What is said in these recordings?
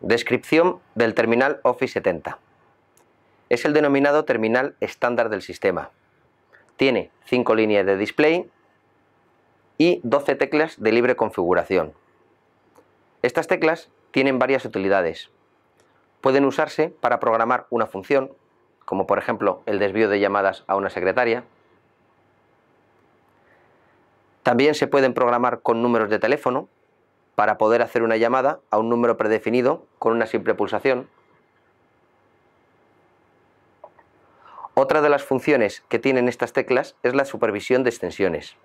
Descripción del terminal Office 70. Es el denominado terminal estándar del sistema. Tiene 5 líneas de display y 12 teclas de libre configuración. Estas teclas tienen varias utilidades. Pueden usarse para programar una función, como por ejemplo el desvío de llamadas a una secretaria. También se pueden programar con números de teléfono, para poder hacer una llamada a un número predefinido con una simple pulsación. Otra de las funciones que tienen estas teclas es la supervisión de extensiones,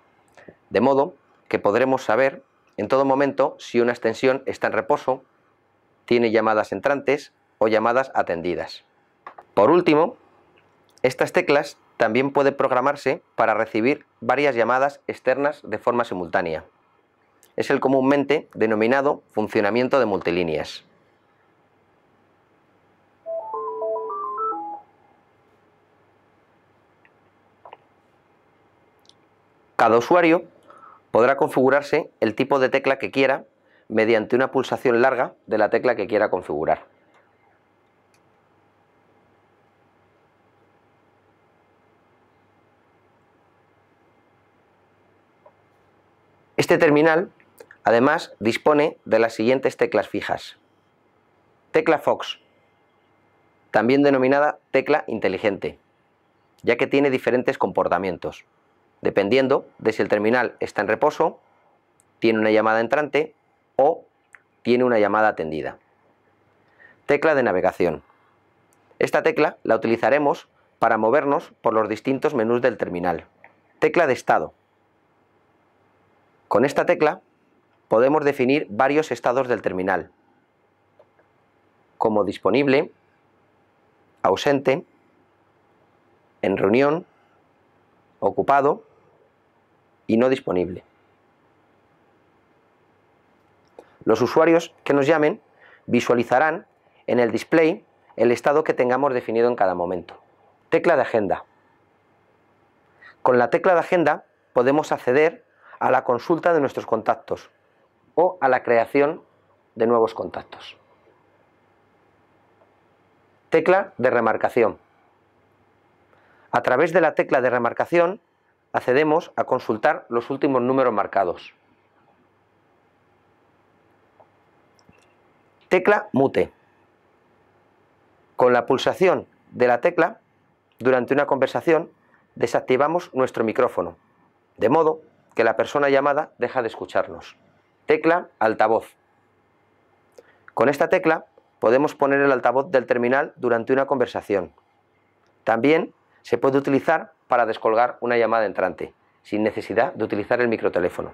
de modo que podremos saber en todo momento si una extensión está en reposo, tiene llamadas entrantes o llamadas atendidas. Por último, estas teclas también pueden programarse para recibir varias llamadas externas de forma simultánea es el comúnmente denominado funcionamiento de multilíneas. Cada usuario podrá configurarse el tipo de tecla que quiera mediante una pulsación larga de la tecla que quiera configurar. Este terminal Además, dispone de las siguientes teclas fijas. Tecla Fox, también denominada tecla inteligente, ya que tiene diferentes comportamientos, dependiendo de si el terminal está en reposo, tiene una llamada entrante o tiene una llamada atendida. Tecla de navegación. Esta tecla la utilizaremos para movernos por los distintos menús del terminal. Tecla de estado. Con esta tecla podemos definir varios estados del terminal, como disponible, ausente, en reunión, ocupado y no disponible. Los usuarios que nos llamen visualizarán en el display el estado que tengamos definido en cada momento. Tecla de agenda. Con la tecla de agenda podemos acceder a la consulta de nuestros contactos, o a la creación de nuevos contactos. Tecla de remarcación. A través de la tecla de remarcación accedemos a consultar los últimos números marcados. Tecla mute. Con la pulsación de la tecla, durante una conversación, desactivamos nuestro micrófono, de modo que la persona llamada deja de escucharnos tecla altavoz. Con esta tecla podemos poner el altavoz del terminal durante una conversación. También se puede utilizar para descolgar una llamada entrante, sin necesidad de utilizar el microteléfono.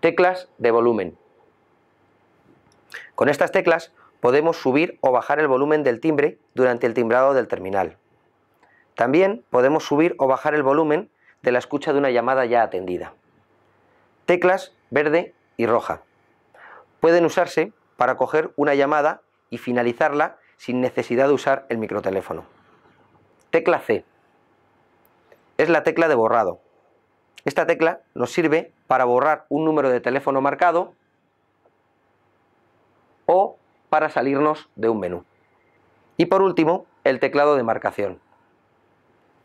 Teclas de volumen. Con estas teclas podemos subir o bajar el volumen del timbre durante el timbrado del terminal. También podemos subir o bajar el volumen de la escucha de una llamada ya atendida. Teclas verde y roja. Pueden usarse para coger una llamada y finalizarla sin necesidad de usar el microteléfono. Tecla C. Es la tecla de borrado. Esta tecla nos sirve para borrar un número de teléfono marcado o para salirnos de un menú. Y por último, el teclado de marcación,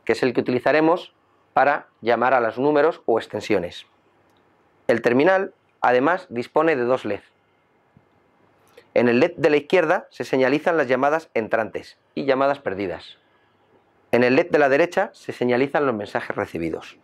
que es el que utilizaremos para llamar a los números o extensiones. El terminal, además, dispone de dos LED. En el LED de la izquierda se señalizan las llamadas entrantes y llamadas perdidas. En el LED de la derecha se señalizan los mensajes recibidos.